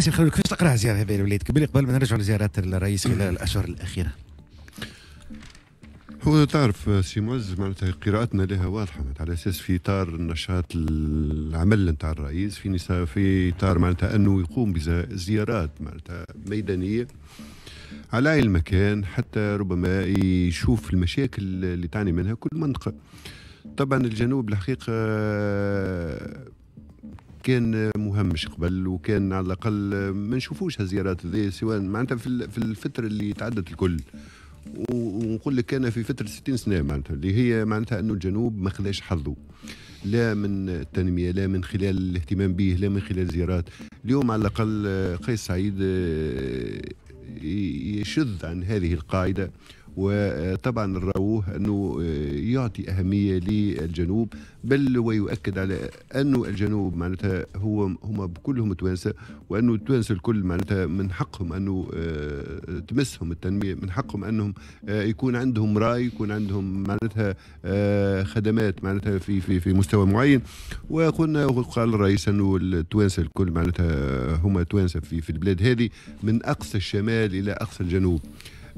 سي الخليل كيفاش تقرا زياره هذه الوليد قبل قبل ما نرجعوا لزيارات الرئيس خلال الاشهر الاخيره هو تعرف سي معز معناتها قراءتنا لها واضحه معناتها على اساس في اطار النشاط العمل نتاع الرئيس في نساء في اطار معناتها انه يقوم بزيارات معناتها ميدانيه على اي المكان حتى ربما يشوف المشاكل اللي تعاني منها كل منطقه طبعا الجنوب الحقيقه كان مهمش قبل وكان على الاقل ما نشوفوش هالزيارات هذه سواء معناتها في الفتره اللي تعدت الكل ونقول لك انا في فتره 60 سنه معناتها اللي هي معناتها انه الجنوب ما خلاش حظه لا من التنميه لا من خلال الاهتمام به لا من خلال زيارات اليوم على الاقل قيس سعيد آه، يشذ عن هذه القاعده وطبعا الراوه أنه آه، يعطي أهمية للجنوب بل ويؤكد على أنه الجنوب معناتها هو هما كلهم توانسة وأنه التوانسة الكل معناتها من حقهم أنه آه، تمسهم التنمية من حقهم أنهم آه، يكون عندهم رأي يكون عندهم معناتها خدمات معناتها في في في مستوى معين وقلنا قال الرئيس أنه التوانسة الكل معناتها هما توانسة في في البلاد هذه من أقصى الشمال إلى أقصى الجنوب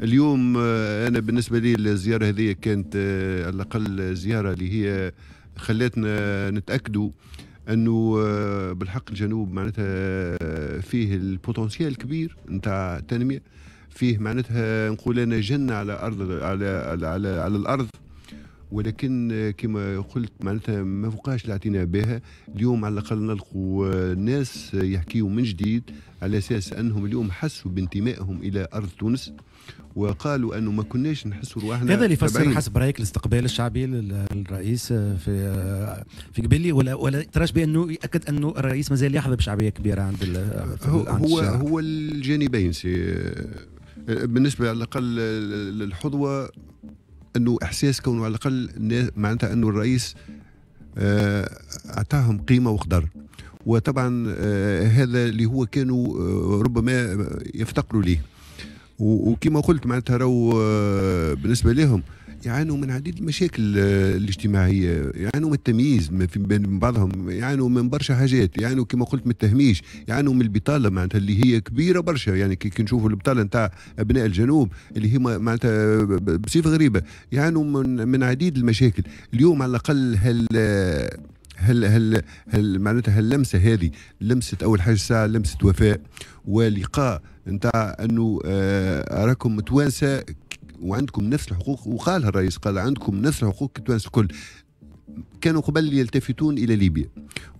اليوم آه، انا بالنسبه لي الزياره هذه كانت آه، على الاقل زياره اللي هي خلاتنا نتاكدوا انه آه، بالحق الجنوب معناتها فيه البوتنسيال كبير نتاع تنميه فيه معناتها نقول انا جنه على ارض على على على, على الارض ولكن كما قلت معناتها ما فوقاش الاعتناء بها اليوم على الاقل نلقوا ناس يحكيوا من جديد على اساس انهم اليوم حسوا بانتمائهم الى ارض تونس وقالوا انه ما كناش نحسوا رواحنا هذا اللي يفسر حسب رايك الاستقبال الشعبي للرئيس في في قبيلي ولا ولا تراش بانه ياكد انه الرئيس مازال يحظى بشعبيه كبيره عند هو عند هو, هو الجانبين سي بالنسبه على الاقل للحظوه انه احساس كونه على الاقل معناتها انه الرئيس آه، اعطاهم قيمه وقدر وطبعا آه، هذا اللي هو كانوا آه، ربما يفتقروا ليه وكما قلت معناتها راهو بالنسبه لهم يعانوا من عديد المشاكل آه، الاجتماعيه يعانوا من التمييز بين بعضهم يعانوا من برشا حاجات يعانوا كما قلت من التهميش يعانوا من البطاله معناتها اللي هي كبيره برشا يعني كي نشوفوا البطاله نتاع ابناء الجنوب اللي هي معناتها بصفه غريبه يعانوا من من عديد المشاكل اليوم على الاقل هل هل هل هل معناتها اللمسه هذه لمسه اول حاجه ساعه لمسه وفاء ولقاء نتاع انه آه راكم متوانسه وعندكم نفس الحقوق وقالها الرئيس قال عندكم نفس الحقوق كتوانس الكل كانوا قبل يلتفتون الى ليبيا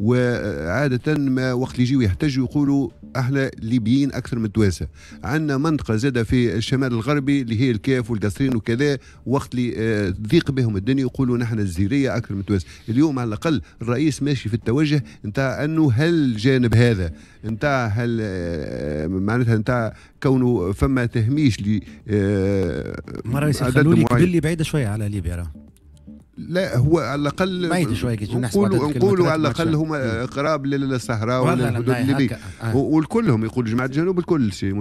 وعادة ما وقت اللي يجيو يحتجوا يقولوا احنا ليبيين اكثر من التوانسه عندنا منطقة زادة في الشمال الغربي اللي هي الكاف والقصرين وكذا وقت اللي تضيق آه، بهم الدنيا يقولوا نحن الزيرية اكثر من التوانسه اليوم على الاقل الرئيس ماشي في التوجه نتاع انه هل جانب هذا نتاع هل آه، معناتها نتاع كونه فما تهميش ل ما رئيس الخلولي كبلي بعيدة شوية على ليبيا راه لا هو على الاقل ميت شويه كي نقولوا نقولوا على الاقل هما قراب للصحراء ولا الحدود الليبيه والكلهم يقول جماعه الجنوب الكل شيء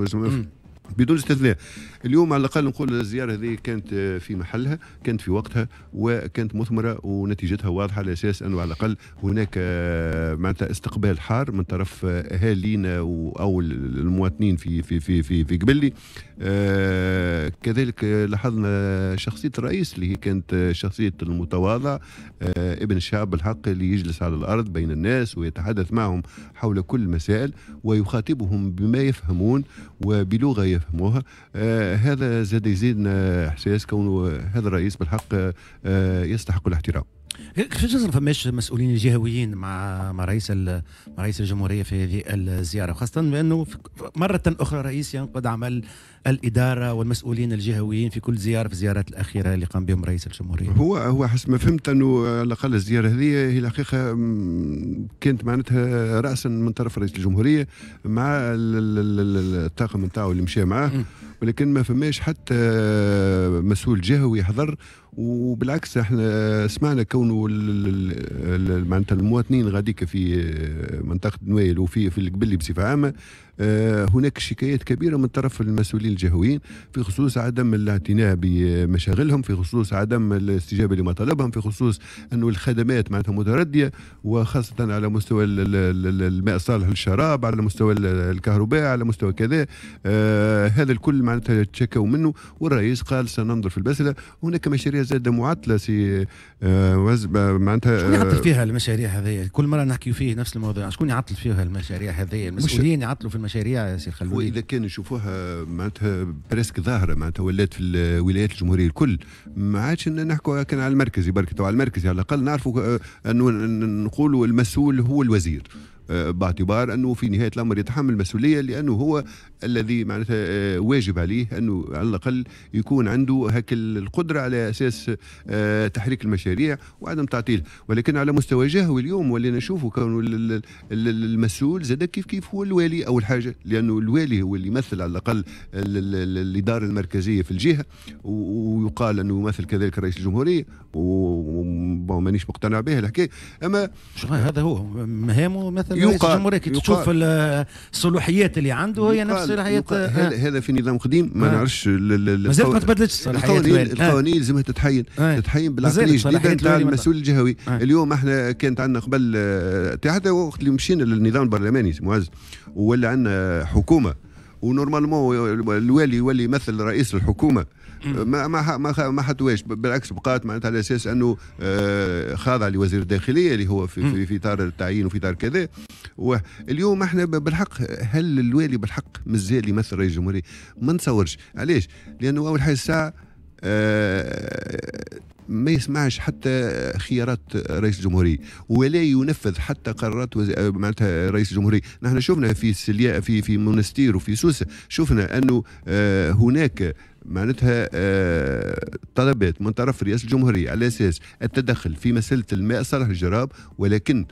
بدون استثناء اليوم على الاقل نقول الزياره هذه كانت في محلها كانت في وقتها وكانت مثمره ونتيجتها واضحه على اساس انه على الاقل هناك آه، معناتها استقبال حار من طرف اهالينا او المواطنين في في في في في قبلي آه، كذلك لاحظنا شخصيه الرئيس اللي هي كانت شخصيه المتواضع آه، ابن الشعب الحق اللي يجلس على الارض بين الناس ويتحدث معهم حول كل المسائل ويخاطبهم بما يفهمون وبلغه يفهموها آه، هذا زاد يزيدنا احساس كونه آه، هذا الرئيس بالحق آه، يستحق الاحترام كيفاش اصلا فماش مسؤولين الجهويين مع مع رئيس مع رئيس الجمهوريه في هذه الزياره خاصه بانه مره اخرى رئيس ينقد عمل الاداره والمسؤولين الجهويين في كل زياره في الزيارات الاخيره اللي قام بهم رئيس الجمهوريه. هو هو حسب ما فهمت انه على الاقل الزياره هذه هي الحقيقه كانت معناتها راسا من طرف رئيس الجمهوريه مع الطاقم نتاعو اللي مشى معاه ولكن ما فماش حتى مسؤول جهوي حضر وبالعكس احنا سمعنا كونه معناتها المواطنين غاديك في منطقه نويل وفي في القبلي بصفه عامه آه، هناك شكايات كبيره من طرف المسؤولين الجهويين في خصوص عدم الاعتناء بمشاغلهم في خصوص عدم الاستجابه لمطالبهم في خصوص انه الخدمات معناتها مترديه وخاصه على مستوى الماء الصالح للشراب على مستوى الكهرباء على مستوى كذا آه، هذا الكل معناتها تشكوا منه والرئيس قال سننظر في البسله هناك مشاريع زاده معطله سي آه، وزبه آه، معناتها شكون يعطل آه، فيها المشاريع هذه كل مره نحكي فيه نفس الموضوع شكون يعطل فيها المشاريع هذه المسؤولين يعطلوا في المشاريع سي الخلود واذا كان يشوفوها معناتها بريسك ظاهره معناتها ولات في الولايات الجمهوريه الكل ما عادش نحكوا كان على المركزي برك على المركزي على الاقل نعرفوا انه نقولوا المسؤول هو الوزير باعتبار انه في نهايه الامر يتحمل المسؤوليه لانه هو الذي معناتها آه، واجب عليه انه على الاقل يكون عنده هك القدره على اساس آه، تحريك المشاريع وعدم تعطيل ولكن على مستوى جهوي اليوم ولينا نشوفوا كون المسؤول زاد كيف كيف هو الوالي اول حاجه لانه الوالي هو اللي يمثل على الاقل الاداره المركزيه في الجهه ويقال انه يمثل كذلك رئيس الجمهوريه ومانيش مقتنع بها الحكايه اما هذا هو مهامه مثلا رئيس الجمهوريه كي تشوف الصلاحيات اللي عنده هي نفس تصير آه. هذا في نظام قديم ما آه. نعرفش مازالت ما تبدلتش القوانين آه. القوانين لازمها تتحين تتحين بالعقليه الجديده تاع المسؤول الجهوي اليوم احنا كانت عندنا قبل حتى وقت اللي مشينا للنظام البرلماني معز ولا عندنا حكومه ونورمالمون الوالي يولي يمثل رئيس الحكومه ما ما ما, ما حطوهاش بالعكس بقات معناتها على اساس انه آه، خاضع لوزير الداخليه اللي هو في, في, في اطار التعيين وفي اطار كذا واليوم احنا بالحق هل الوالي بالحق مازال يمثل رئيس الجمهوريه؟ ما نتصورش علاش؟ لانه اول حاجه الساعه آه، ما يسمعش حتى خيارات رئيس الجمهورية ولا ينفذ حتى قرارات وز... آه، معناتها رئيس الجمهورية نحن شفنا في سليا في في مونستير وفي سوسة شفنا أنه هناك معناتها آه، طلبات من طرف رئاسه الجمهوريه على اساس التدخل في مساله الماء صالح الجراب ولكن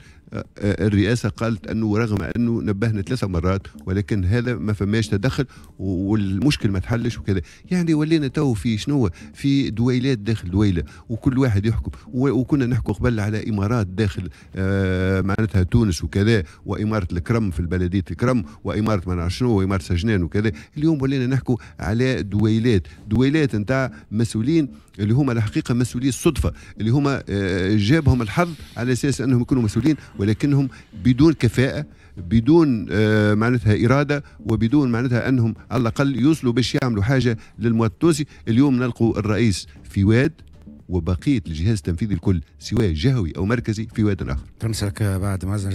الرئاسه قالت انه رغم انه نبهنا ثلاثه مرات ولكن هذا ما فماش تدخل والمشكل ما تحلش وكذا يعني ولينا تو في شنو في دويلات داخل دويله وكل واحد يحكم وكنا نحكم قبل على امارات داخل آه معناتها تونس وكذا واماره الكرم في البلديه الكرم واماره ما نعرف شنو واماره سجنان وكذا اليوم ولينا نحكوا على دويلات دويلات نتاع مسؤولين اللي هما الحقيقه مسؤولين الصدفه اللي هما آه، جابهم الحظ على اساس انهم يكونوا مسؤولين ولكنهم بدون كفاءه بدون آه، معناتها اراده وبدون معناتها انهم على الاقل يوصلوا باش يعملوا حاجه للمواطن التونسي اليوم نلقوا الرئيس في واد وبقيه الجهاز التنفيذي الكل سواء جهوي او مركزي في واد اخر. تمسك بعد ما